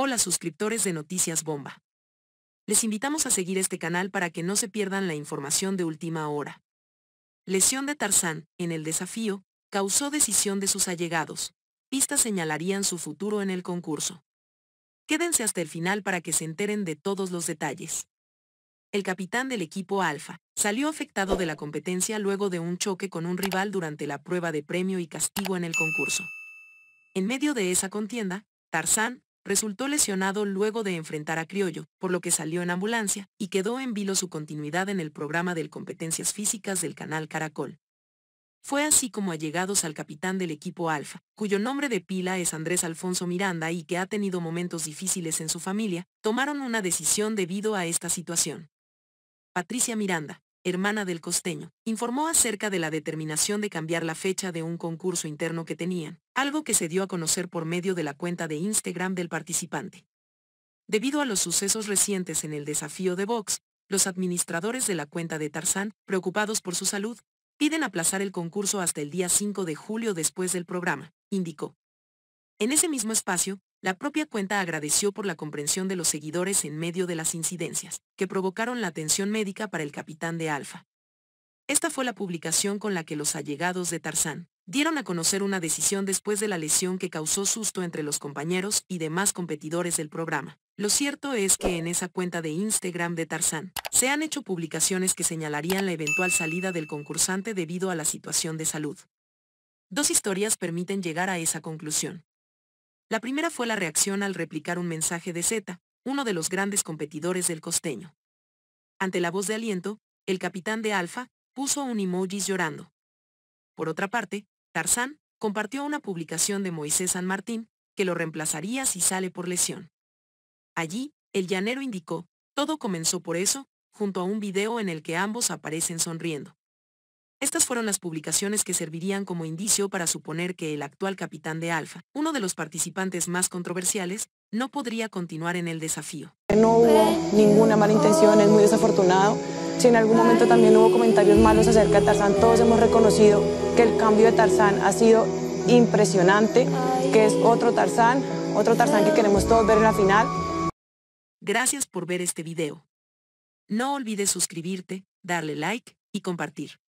Hola suscriptores de Noticias Bomba. Les invitamos a seguir este canal para que no se pierdan la información de última hora. Lesión de Tarzán, en el desafío, causó decisión de sus allegados. Pistas señalarían su futuro en el concurso. Quédense hasta el final para que se enteren de todos los detalles. El capitán del equipo Alfa salió afectado de la competencia luego de un choque con un rival durante la prueba de premio y castigo en el concurso. En medio de esa contienda, Tarzán, resultó lesionado luego de enfrentar a Criollo, por lo que salió en ambulancia, y quedó en vilo su continuidad en el programa de competencias físicas del canal Caracol. Fue así como allegados al capitán del equipo Alfa, cuyo nombre de pila es Andrés Alfonso Miranda y que ha tenido momentos difíciles en su familia, tomaron una decisión debido a esta situación. Patricia Miranda, hermana del costeño, informó acerca de la determinación de cambiar la fecha de un concurso interno que tenían, algo que se dio a conocer por medio de la cuenta de Instagram del participante. Debido a los sucesos recientes en el desafío de Vox, los administradores de la cuenta de Tarzán, preocupados por su salud, piden aplazar el concurso hasta el día 5 de julio después del programa, indicó. En ese mismo espacio, la propia cuenta agradeció por la comprensión de los seguidores en medio de las incidencias, que provocaron la atención médica para el capitán de Alfa. Esta fue la publicación con la que los allegados de Tarzán, dieron a conocer una decisión después de la lesión que causó susto entre los compañeros y demás competidores del programa. Lo cierto es que en esa cuenta de Instagram de Tarzán, se han hecho publicaciones que señalarían la eventual salida del concursante debido a la situación de salud. Dos historias permiten llegar a esa conclusión. La primera fue la reacción al replicar un mensaje de Z, uno de los grandes competidores del costeño. Ante la voz de aliento, el capitán de Alfa puso un emojis llorando. Por otra parte, Tarzán, compartió una publicación de Moisés San Martín, que lo reemplazaría si sale por lesión. Allí, el llanero indicó, todo comenzó por eso, junto a un video en el que ambos aparecen sonriendo. Estas fueron las publicaciones que servirían como indicio para suponer que el actual capitán de Alfa, uno de los participantes más controversiales, no podría continuar en el desafío. No hubo ninguna mala intención, es muy desafortunado si en algún momento también hubo comentarios malos acerca de Tarzán, todos hemos reconocido que el cambio de Tarzán ha sido impresionante, que es otro Tarzán, otro Tarzán que queremos todos ver en la final. Gracias por ver este video. No olvides suscribirte, darle like y compartir.